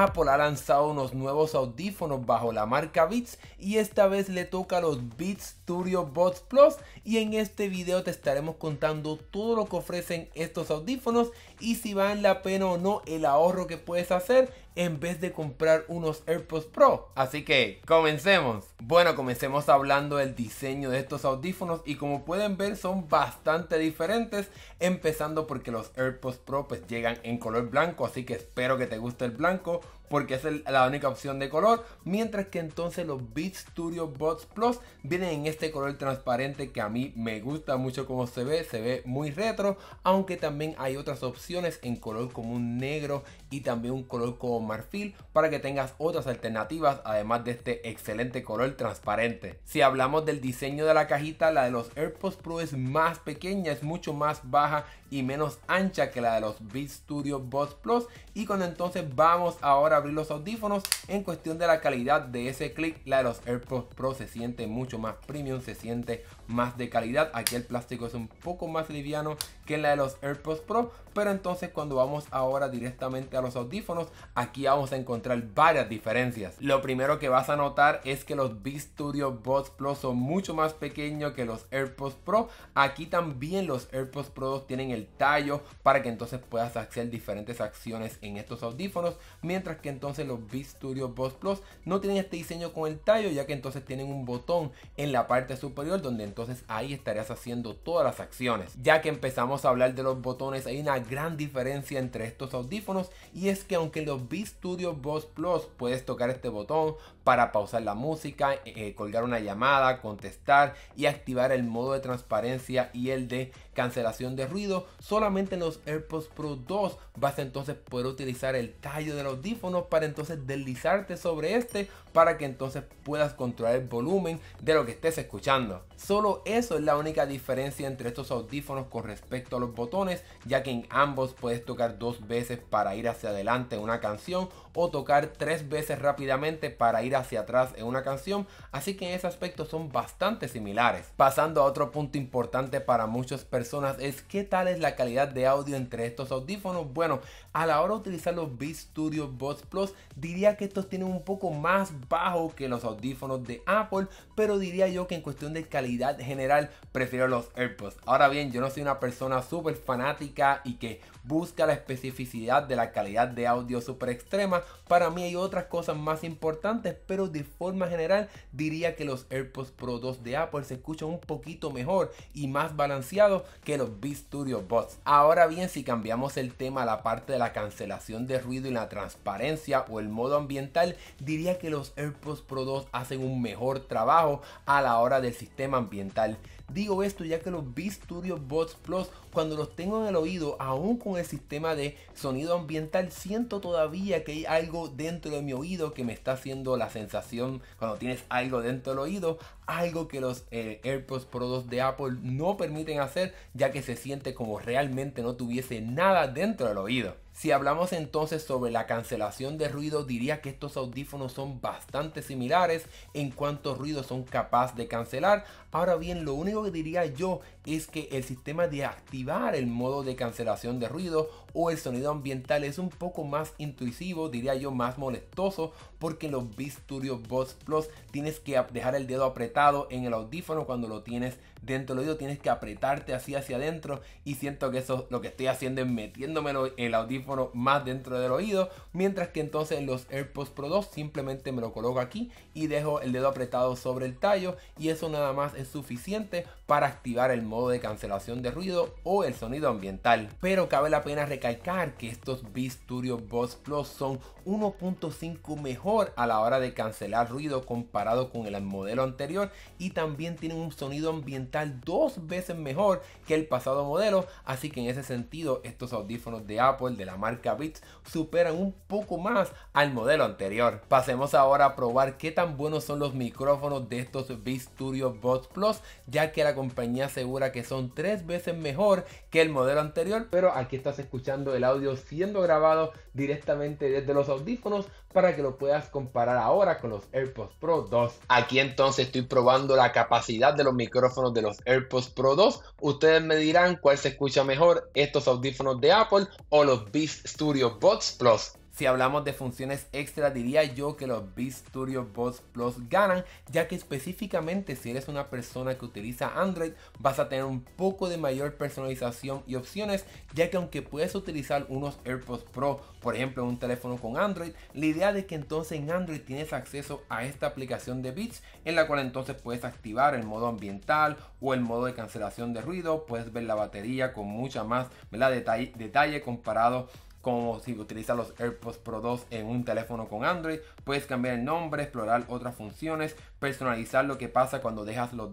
Apple ha lanzado unos nuevos audífonos bajo la marca Beats y esta vez le toca a los Beats Studio Buds Plus y en este video te estaremos contando todo lo que ofrecen estos audífonos y si vale la pena o no el ahorro que puedes hacer en vez de comprar unos AirPods Pro. Así que comencemos. Bueno, comencemos hablando del diseño de estos audífonos y como pueden ver son bastante diferentes, empezando porque los AirPods Pro pues llegan en color blanco, así que espero que te guste el blanco porque es la única opción de color, mientras que entonces los Beat Studio Bots Plus vienen en este color transparente que a mí me gusta mucho como se ve, se ve muy retro, aunque también hay otras opciones en color como un negro y también un color como marfil para que tengas otras alternativas además de este excelente color transparente. Si hablamos del diseño de la cajita, la de los AirPods Pro es más pequeña, es mucho más baja y menos ancha que la de los Beat Studio Buds Plus y cuando entonces vamos ahora a abrir los audífonos en cuestión de la calidad de ese clic la de los AirPods Pro se siente mucho más premium se siente más de calidad aquí el plástico es un poco más liviano que la de los AirPods Pro pero entonces cuando vamos ahora directamente a los audífonos aquí vamos a encontrar varias diferencias lo primero que vas a notar es que los Beat Studio Buds Plus son mucho más pequeños que los AirPods Pro aquí también los AirPods Pro tienen el tallo para que entonces puedas hacer diferentes acciones en estos audífonos. Mientras que entonces los Beat Studio Boss Plus no tienen este diseño con el tallo ya que entonces tienen un botón en la parte superior donde entonces ahí estarías haciendo todas las acciones. Ya que empezamos a hablar de los botones hay una gran diferencia entre estos audífonos y es que aunque los Beat Studio Boss Plus puedes tocar este botón para pausar la música, eh, colgar una llamada, contestar y activar el modo de transparencia y el de cancelación de ruido, solamente en los AirPods Pro 2 vas a entonces poder utilizar el tallo los audífonos para entonces deslizarte sobre este para que entonces puedas controlar el volumen de lo que estés escuchando. Solo eso es la única diferencia entre estos audífonos con respecto a los botones, ya que en ambos puedes tocar dos veces para ir hacia adelante en una canción o tocar tres veces rápidamente para ir hacia atrás en una canción, así que en ese aspecto son bastante similares. Pasando a otro punto importante para muchas personas es qué tal es la calidad de audio entre estos audífonos? Bueno, a la hora de utilizar los Beats Studio Buds Plus, diría que estos tienen un poco más bajo que los audífonos de Apple, pero diría yo que en cuestión de calidad general prefiero los AirPods. Ahora bien, yo no soy una persona súper fanática y que busca la especificidad de la calidad de audio súper extrema. Para mí hay otras cosas más importantes, pero de forma general diría que los AirPods Pro 2 de Apple se escuchan un poquito mejor y más balanceados que los Beats Studio Ahora bien, si cambiamos el tema a la parte de la cancelación de ruido y la transparencia o el modo ambiental, diría que los AirPods Pro 2 hacen un mejor trabajo a la hora del sistema ambiental. Digo esto ya que los B Studio Bots Plus, cuando los tengo en el oído, aún con el sistema de sonido ambiental, siento todavía que hay algo dentro de mi oído que me está haciendo la sensación cuando tienes algo dentro del oído, algo que los eh, AirPods Pro 2 de Apple no permiten hacer, ya que se siente como realmente no tuviese nada dentro del oído. Si hablamos entonces sobre la cancelación de ruido, diría que estos audífonos son bastante similares en cuanto a ruido son capaces de cancelar. Ahora bien, lo único que diría yo es que el sistema de activar el modo de cancelación de ruido o el sonido ambiental es un poco más intuitivo, diría yo más molestoso, porque en los Beats Studio Buds Plus tienes que dejar el dedo apretado en el audífono cuando lo tienes dentro del oído, tienes que apretarte así hacia adentro y siento que eso lo que estoy haciendo es metiéndome en el audífono más dentro del oído, mientras que entonces los AirPods Pro 2 simplemente me lo coloco aquí y dejo el dedo apretado sobre el tallo y eso nada más es suficiente para activar el modo de cancelación de ruido o el sonido ambiental. Pero cabe la pena recalcar que estos Beats Studio Buds Plus son 1.5 mejor a la hora de cancelar ruido comparado con el modelo anterior y también tienen un sonido ambiental dos veces mejor que el pasado modelo, así que en ese sentido estos audífonos de Apple de la la marca Beats superan un poco más al modelo anterior. Pasemos ahora a probar qué tan buenos son los micrófonos de estos Beats Studio Buds Plus, ya que la compañía asegura que son tres veces mejor que el modelo anterior, pero aquí estás escuchando el audio siendo grabado directamente desde los audífonos para que lo puedas comparar ahora con los AirPods Pro 2. Aquí entonces estoy probando la capacidad de los micrófonos de los AirPods Pro 2. Ustedes me dirán cuál se escucha mejor, estos audífonos de Apple o los Beats Studio Buds Plus. Si hablamos de funciones extra, diría yo que los Studio Boss Plus ganan, ya que específicamente si eres una persona que utiliza Android, vas a tener un poco de mayor personalización y opciones, ya que aunque puedes utilizar unos AirPods Pro, por ejemplo, un teléfono con Android, la idea de que entonces en Android tienes acceso a esta aplicación de Beats, en la cual entonces puedes activar el modo ambiental o el modo de cancelación de ruido, puedes ver la batería con mucha más detalle comparado como si utiliza los AirPods Pro 2 en un teléfono con Android, Puedes cambiar el nombre, explorar otras funciones, personalizar lo que pasa cuando dejas los,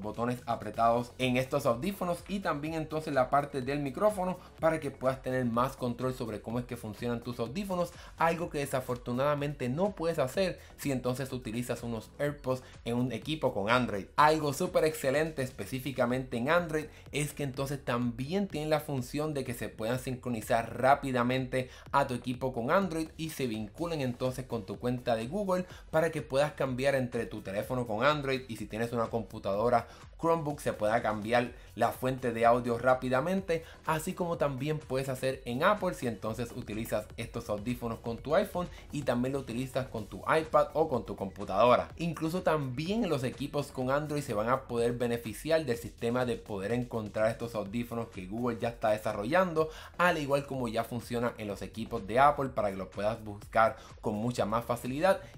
botones apretados en estos audífonos y también entonces la parte del micrófono para que puedas tener más control sobre cómo es que funcionan tus audífonos, algo que desafortunadamente no puedes hacer si entonces utilizas unos AirPods en un equipo con Android. Algo súper excelente específicamente en Android es que entonces también tiene la función de que se puedan sincronizar rápidamente a tu equipo con Android y se vinculen entonces con tu cuenta de Google para que puedas cambiar entre tu teléfono con Android y si tienes una computadora Chromebook se pueda cambiar la fuente de audio rápidamente, así como también puedes hacer en Apple si entonces utilizas estos audífonos con tu iPhone y también lo utilizas con tu iPad o con tu computadora. Incluso también los equipos con Android se van a poder beneficiar del sistema de poder encontrar estos audífonos que Google ya está desarrollando, al igual como ya funciona en los equipos de Apple para que los puedas buscar con mucha más facilidad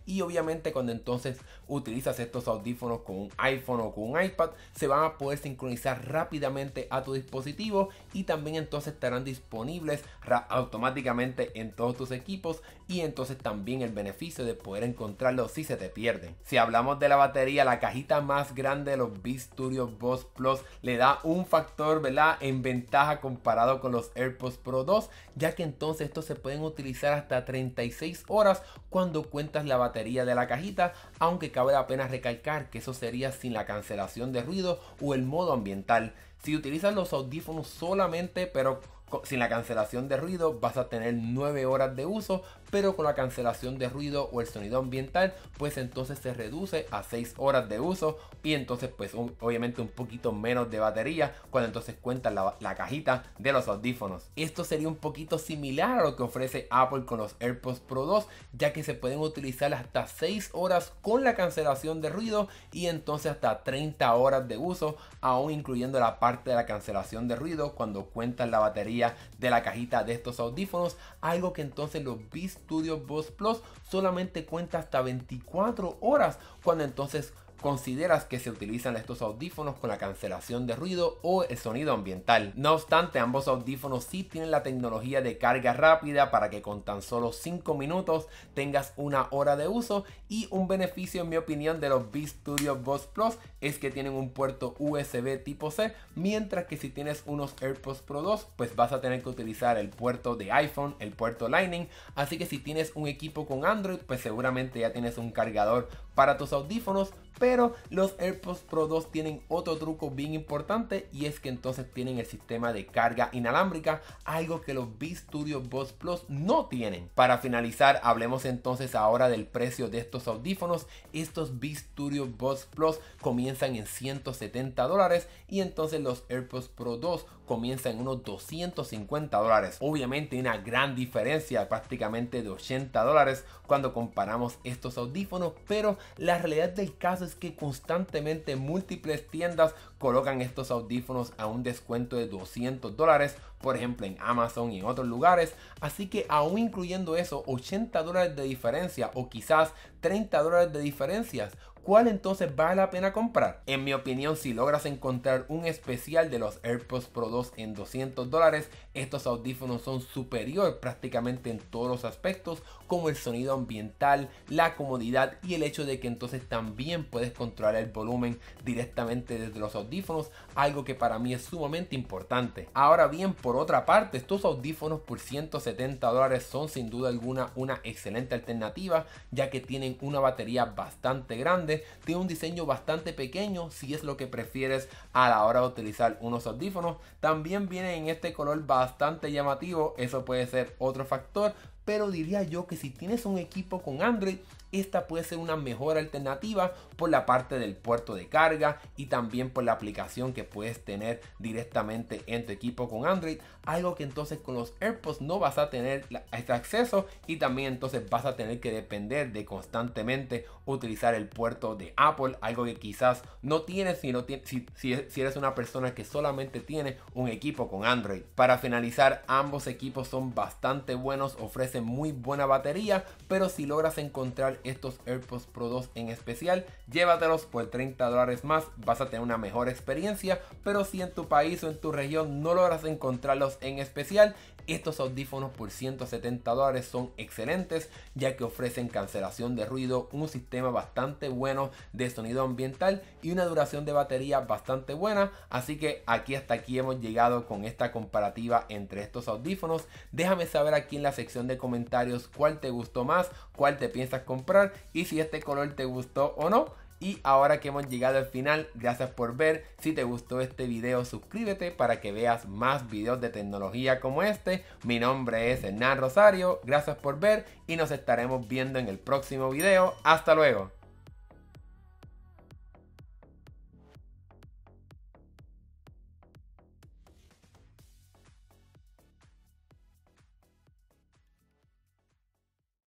y obviamente cuando entonces utilizas estos audífonos con un iPhone o con un iPad se van a poder sincronizar rápidamente a tu dispositivo y también entonces estarán disponibles automáticamente en todos tus equipos y entonces también el beneficio de poder encontrarlos si se te pierden. Si hablamos de la batería, la cajita más grande de los Beats Studio Boss Plus le da un factor ¿verdad? en ventaja comparado con los AirPods Pro 2 ya que entonces estos se pueden utilizar hasta 36 horas cuando cuentas la batería de la cajita, aunque cabe apenas recalcar que eso sería sin la cancelación de ruido o el modo ambiental. Si utilizas los audífonos solamente pero sin la cancelación de ruido vas a tener 9 horas de uso, pero con la cancelación de ruido o el sonido ambiental, pues entonces se reduce a 6 horas de uso y entonces pues obviamente un poquito menos de batería cuando entonces cuenta la, cajita de los audífonos. Esto sería un poquito similar a lo que ofrece Apple con los AirPods Pro 2, ya que se pueden utilizar hasta 6 horas con la cancelación de ruido y entonces hasta 30 horas de uso, aún incluyendo la parte de la cancelación de ruido cuando cuentan la batería de la cajita de estos audífonos, algo que entonces los Beats Studio Boss Plus solamente cuenta hasta 24 horas, cuando entonces consideras que se utilizan estos audífonos con la cancelación de ruido o el sonido ambiental. No obstante, ambos audífonos sí tienen la tecnología de carga rápida para que con tan solo 5 minutos tengas una hora de uso y un beneficio en mi opinión de los B Studio Buds Plus es que tienen un puerto USB tipo C, mientras que si tienes unos AirPods Pro 2, pues vas a tener que utilizar el puerto de iPhone, el puerto Lightning, así que si tienes un equipo con Android, pues seguramente ya tienes un cargador para tus audífonos pero los AirPods Pro 2 tienen otro truco bien importante y es que entonces tienen el sistema de carga inalámbrica, algo que los B Studio Buds Plus no tienen. Para finalizar, hablemos entonces ahora del precio de estos audífonos. Estos B Studio Buds Plus comienzan en 170 dólares y entonces los AirPods Pro 2 comienza en unos 250 dólares. Obviamente una gran diferencia, prácticamente de 80 dólares cuando comparamos estos audífonos, pero la realidad del caso es que constantemente múltiples tiendas colocan estos audífonos a un descuento de 200 dólares, por ejemplo en Amazon y en otros lugares, así que aún incluyendo eso, 80 dólares de diferencia o quizás 30 dólares de diferencias cuál entonces vale la pena comprar? En mi opinión, si logras encontrar un especial de los AirPods Pro 2 en 200 dólares, estos audífonos son superior prácticamente en todos los aspectos, como el sonido ambiental, la comodidad y el hecho de que entonces también puedes controlar el volumen directamente desde los audífonos, algo que para mí es sumamente importante. Ahora bien, por otra parte, estos audífonos por 170 dólares son sin duda alguna una excelente alternativa, ya que tienen una batería bastante grande tiene un diseño bastante pequeño si es lo que prefieres a la hora de utilizar unos audífonos. También viene en este color bastante llamativo, eso puede ser otro factor, pero diría yo que si tienes un equipo con Android, esta puede ser una mejor alternativa por la parte del puerto de carga y también por la aplicación que puedes tener directamente en tu equipo con Android, algo que entonces con los AirPods no vas a tener este acceso y también entonces vas a tener que depender de constantemente utilizar el puerto de Apple, algo que quizás no tienes si, no si, si eres una persona que solamente tiene un equipo con Android. Para finalizar, ambos equipos son bastante buenos, ofrecen muy buena batería, pero si logras encontrar estos AirPods Pro 2 en especial, llévatelos por 30 dólares más, vas a tener una mejor experiencia, pero si en tu país o en tu región no logras encontrarlos en especial, estos audífonos por 170 dólares son excelentes ya que ofrecen cancelación de ruido, un sistema bastante bueno de sonido ambiental y una duración de batería bastante buena. Así que aquí hasta aquí hemos llegado con esta comparativa entre estos audífonos. Déjame saber aquí en la sección de comentarios cuál te gustó más, cuál te piensas comprar y si este color te gustó o no. Y ahora que hemos llegado al final, gracias por ver. Si te gustó este video, suscríbete para que veas más videos de tecnología como este. Mi nombre es Hernán Rosario, gracias por ver y nos estaremos viendo en el próximo video. Hasta luego.